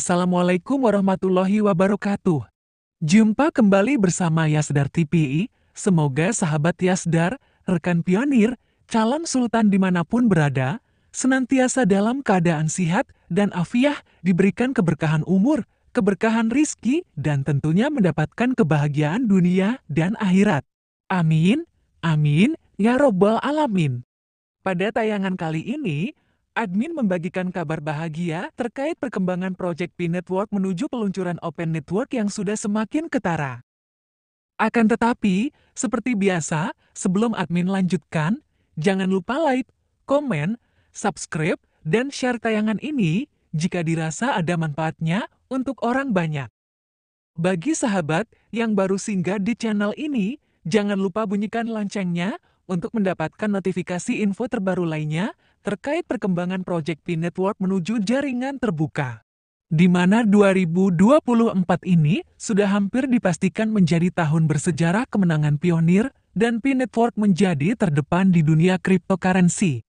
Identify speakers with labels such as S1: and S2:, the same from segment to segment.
S1: Assalamualaikum warahmatullahi wabarakatuh. Jumpa kembali bersama Yasdar TPI. Semoga sahabat Yasdar, rekan pionir, calon sultan dimanapun berada, senantiasa dalam keadaan sihat dan afiah diberikan keberkahan umur, keberkahan rizki, dan tentunya mendapatkan kebahagiaan dunia dan akhirat. Amin, amin, ya robbal alamin. Pada tayangan kali ini, admin membagikan kabar bahagia terkait perkembangan Project P Network menuju peluncuran Open Network yang sudah semakin ketara. Akan tetapi, seperti biasa, sebelum admin lanjutkan, jangan lupa like, komen, subscribe, dan share tayangan ini jika dirasa ada manfaatnya untuk orang banyak. Bagi sahabat yang baru singgah di channel ini, jangan lupa bunyikan loncengnya untuk mendapatkan notifikasi info terbaru lainnya terkait perkembangan Project P Network menuju jaringan terbuka. Di mana 2024 ini sudah hampir dipastikan menjadi tahun bersejarah kemenangan pionir dan P Network menjadi terdepan di dunia cryptocurrency.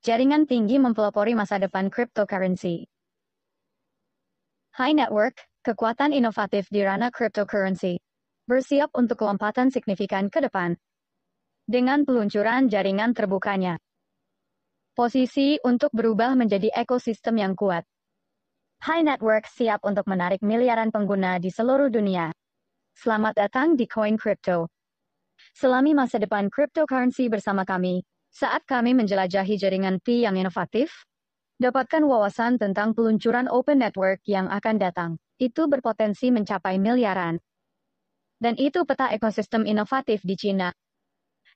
S2: Jaringan tinggi mempelopori masa depan cryptocurrency. High Network, kekuatan inovatif di ranah cryptocurrency. Bersiap untuk lompatan signifikan ke depan. Dengan peluncuran jaringan terbukanya. Posisi untuk berubah menjadi ekosistem yang kuat. High Network siap untuk menarik miliaran pengguna di seluruh dunia. Selamat datang di Coin Crypto. Selami masa depan cryptocurrency bersama kami, saat kami menjelajahi jaringan Pi yang inovatif, dapatkan wawasan tentang peluncuran open network yang akan datang. Itu berpotensi mencapai miliaran. Dan itu peta ekosistem inovatif di Cina.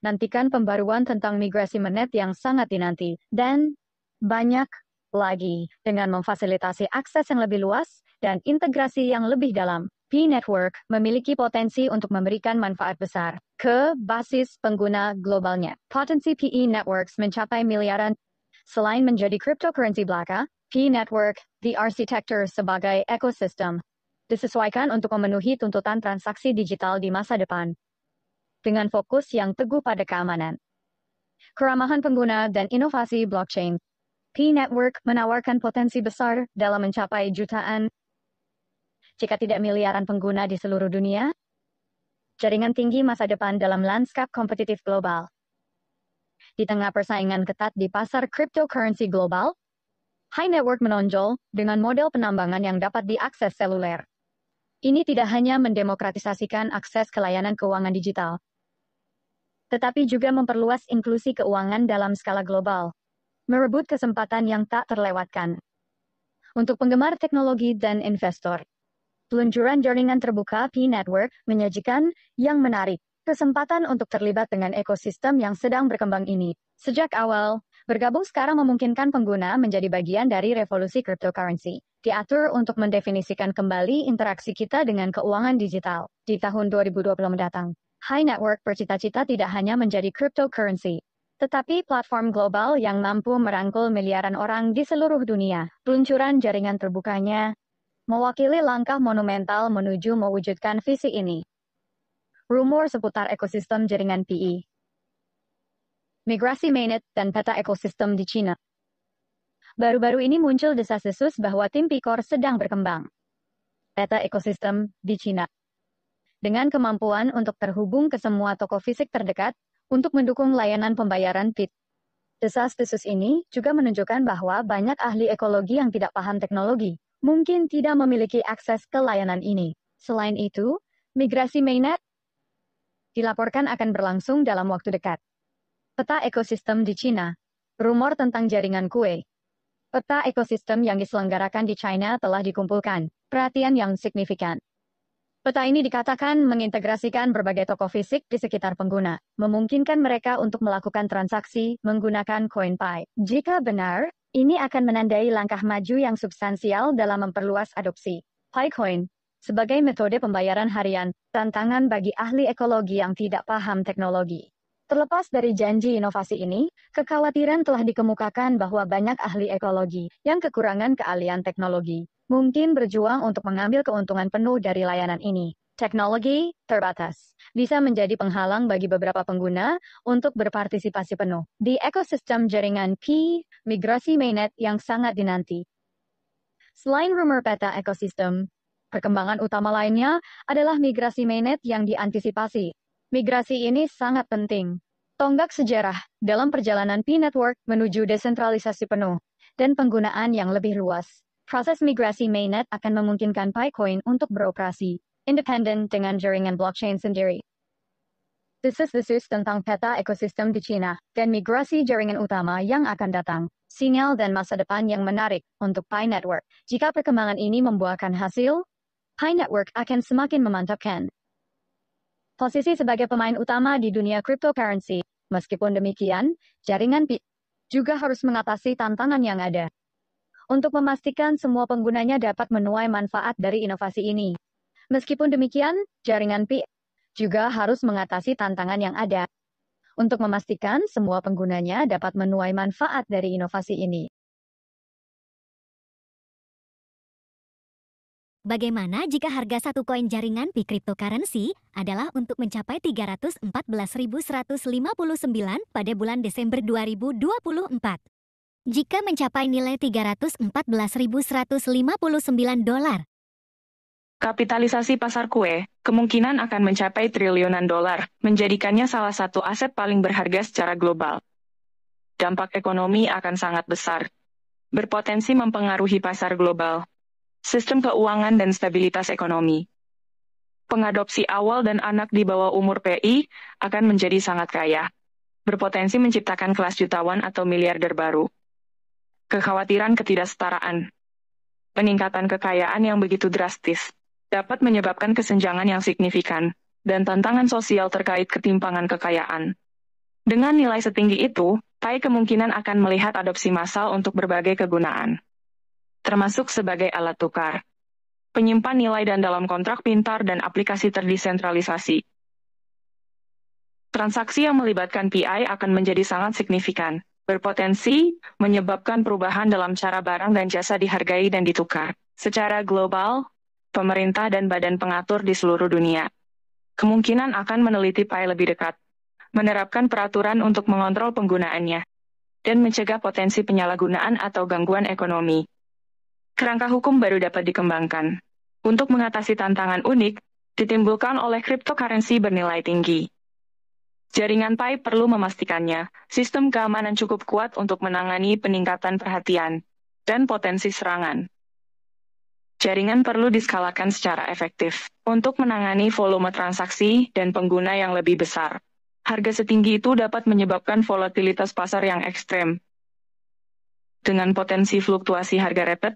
S2: Nantikan pembaruan tentang migrasi menet yang sangat dinanti. Dan banyak lagi dengan memfasilitasi akses yang lebih luas dan integrasi yang lebih dalam. P Network memiliki potensi untuk memberikan manfaat besar ke basis pengguna globalnya. Potensi PE Networks mencapai miliaran. Selain menjadi cryptocurrency belaka, P Network, the architecture sebagai ekosistem, disesuaikan untuk memenuhi tuntutan transaksi digital di masa depan. Dengan fokus yang teguh pada keamanan, keramahan pengguna dan inovasi blockchain, P Network menawarkan potensi besar dalam mencapai jutaan jika tidak miliaran pengguna di seluruh dunia? Jaringan tinggi masa depan dalam lanskap kompetitif global. Di tengah persaingan ketat di pasar cryptocurrency global, high network menonjol dengan model penambangan yang dapat diakses seluler. Ini tidak hanya mendemokratisasikan akses ke layanan keuangan digital, tetapi juga memperluas inklusi keuangan dalam skala global, merebut kesempatan yang tak terlewatkan. Untuk penggemar teknologi dan investor, peluncuran jaringan terbuka P-Network menyajikan yang menarik, kesempatan untuk terlibat dengan ekosistem yang sedang berkembang ini. Sejak awal, bergabung sekarang memungkinkan pengguna menjadi bagian dari revolusi cryptocurrency diatur untuk mendefinisikan kembali interaksi kita dengan keuangan digital di tahun 2020 mendatang. High Network bercita-cita tidak hanya menjadi cryptocurrency, tetapi platform global yang mampu merangkul miliaran orang di seluruh dunia. Peluncuran jaringan terbukanya mewakili langkah monumental menuju mewujudkan visi ini. Rumor seputar ekosistem jaringan PI, e, migrasi mainnet, dan peta ekosistem di China. Baru-baru ini muncul desas-desus bahwa tim Picor sedang berkembang. Peta ekosistem di China Dengan kemampuan untuk terhubung ke semua toko fisik terdekat untuk mendukung layanan pembayaran PIT. E. Desas-desus ini juga menunjukkan bahwa banyak ahli ekologi yang tidak paham teknologi, mungkin tidak memiliki akses ke layanan ini. Selain itu, migrasi mainnet dilaporkan akan berlangsung dalam waktu dekat. Peta ekosistem di China, rumor tentang jaringan kue. Peta ekosistem yang diselenggarakan di China telah dikumpulkan, perhatian yang signifikan. Peta ini dikatakan mengintegrasikan berbagai toko fisik di sekitar pengguna, memungkinkan mereka untuk melakukan transaksi menggunakan CoinPay. Jika benar, ini akan menandai langkah maju yang substansial dalam memperluas adopsi Paycoin sebagai metode pembayaran harian, tantangan bagi ahli ekologi yang tidak paham teknologi. Terlepas dari janji inovasi ini, kekhawatiran telah dikemukakan bahwa banyak ahli ekologi yang kekurangan keahlian teknologi mungkin berjuang untuk mengambil keuntungan penuh dari layanan ini. Teknologi terbatas bisa menjadi penghalang bagi beberapa pengguna untuk berpartisipasi penuh di ekosistem jaringan P, migrasi mainnet yang sangat dinanti. Selain rumor peta ekosistem, perkembangan utama lainnya adalah migrasi mainnet yang diantisipasi. Migrasi ini sangat penting. Tonggak sejarah dalam perjalanan P-Network menuju desentralisasi penuh dan penggunaan yang lebih luas. Proses migrasi mainnet akan memungkinkan PyCoin untuk beroperasi independen dengan jaringan blockchain sendiri. Desas-desus tentang peta ekosistem di China dan migrasi jaringan utama yang akan datang, sinyal dan masa depan yang menarik untuk Pi Network. Jika perkembangan ini membuahkan hasil, Pi Network akan semakin memantapkan posisi sebagai pemain utama di dunia cryptocurrency. Meskipun demikian, jaringan Pi juga harus mengatasi tantangan yang ada untuk memastikan semua penggunanya dapat menuai manfaat dari inovasi ini. Meskipun demikian, jaringan Pi juga harus mengatasi tantangan yang ada untuk memastikan semua penggunanya dapat menuai manfaat dari inovasi ini.
S3: Bagaimana jika harga satu koin jaringan Pi cryptocurrency adalah untuk mencapai 314.159
S1: pada bulan Desember 2024? Jika mencapai nilai 314.159 dolar,
S3: Kapitalisasi pasar kue kemungkinan akan mencapai triliunan dolar, menjadikannya salah satu aset paling berharga secara global. Dampak ekonomi akan sangat besar, berpotensi mempengaruhi pasar global, sistem keuangan dan stabilitas ekonomi. Pengadopsi awal dan anak di bawah umur PI akan menjadi sangat kaya, berpotensi menciptakan kelas jutawan atau miliarder baru. Kekhawatiran ketidaksetaraan, peningkatan kekayaan yang begitu drastis dapat menyebabkan kesenjangan yang signifikan dan tantangan sosial terkait ketimpangan kekayaan. Dengan nilai setinggi itu, PAI kemungkinan akan melihat adopsi massal untuk berbagai kegunaan, termasuk sebagai alat tukar, penyimpan nilai dan dalam kontrak pintar dan aplikasi terdesentralisasi. Transaksi yang melibatkan PI akan menjadi sangat signifikan, berpotensi menyebabkan perubahan dalam cara barang dan jasa dihargai dan ditukar. Secara global, pemerintah dan badan pengatur di seluruh dunia. Kemungkinan akan meneliti PAI lebih dekat, menerapkan peraturan untuk mengontrol penggunaannya, dan mencegah potensi penyalahgunaan atau gangguan ekonomi. Kerangka hukum baru dapat dikembangkan. Untuk mengatasi tantangan unik, ditimbulkan oleh cryptocurrency bernilai tinggi. Jaringan PAI perlu memastikannya, sistem keamanan cukup kuat untuk menangani peningkatan perhatian dan potensi serangan jaringan perlu diskalakan secara efektif untuk menangani volume transaksi dan pengguna yang lebih besar. Harga setinggi itu dapat menyebabkan volatilitas pasar yang ekstrem. Dengan potensi fluktuasi harga repet,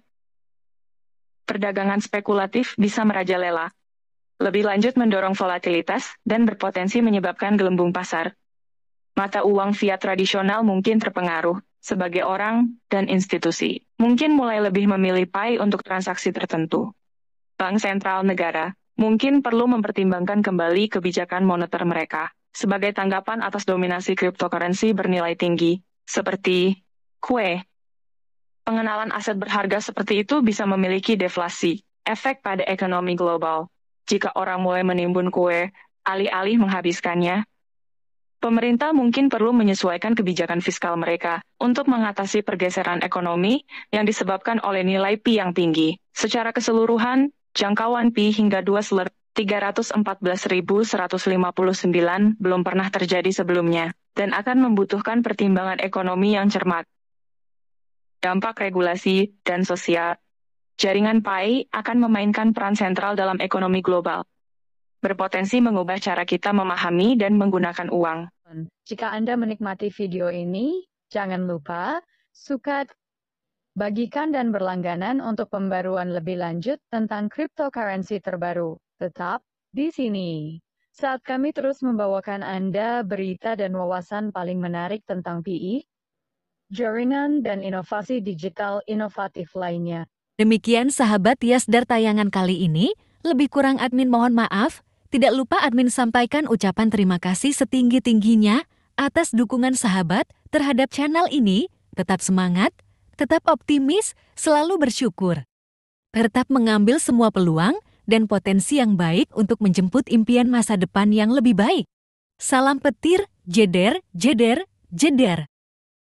S3: perdagangan spekulatif bisa merajalela. Lebih lanjut mendorong volatilitas dan berpotensi menyebabkan gelembung pasar. Mata uang fiat tradisional mungkin terpengaruh, sebagai orang dan institusi. Mungkin mulai lebih memilih PAI untuk transaksi tertentu. Bank sentral negara mungkin perlu mempertimbangkan kembali kebijakan moneter mereka sebagai tanggapan atas dominasi cryptocurrency bernilai tinggi, seperti kue. Pengenalan aset berharga seperti itu bisa memiliki deflasi, efek pada ekonomi global. Jika orang mulai menimbun kue, alih-alih menghabiskannya, pemerintah mungkin perlu menyesuaikan kebijakan fiskal mereka untuk mengatasi pergeseran ekonomi yang disebabkan oleh nilai Pi yang tinggi. Secara keseluruhan, jangkauan Pi hingga 2 seler 314.159 belum pernah terjadi sebelumnya, dan akan membutuhkan pertimbangan ekonomi yang cermat. Dampak regulasi dan sosial Jaringan PAI akan memainkan peran sentral dalam ekonomi global berpotensi mengubah cara kita memahami dan menggunakan uang.
S2: Jika Anda menikmati video ini, jangan lupa suka, bagikan dan berlangganan untuk pembaruan lebih lanjut tentang cryptocurrency terbaru. Tetap di sini. Saat kami terus membawakan Anda berita dan wawasan paling menarik tentang PI, jaringan dan inovasi digital inovatif lainnya.
S1: Demikian sahabat Yasdar tayangan kali ini, lebih kurang admin mohon maaf, tidak lupa admin sampaikan ucapan terima kasih setinggi-tingginya atas dukungan sahabat terhadap channel ini. Tetap semangat, tetap optimis, selalu bersyukur. Tetap mengambil semua peluang dan potensi yang baik untuk menjemput impian masa depan yang lebih baik. Salam petir,
S3: jeder, jeder, jeder.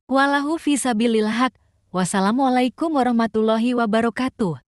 S3: Walahu
S1: fisabilillah. Wassalamualaikum warahmatullahi wabarakatuh.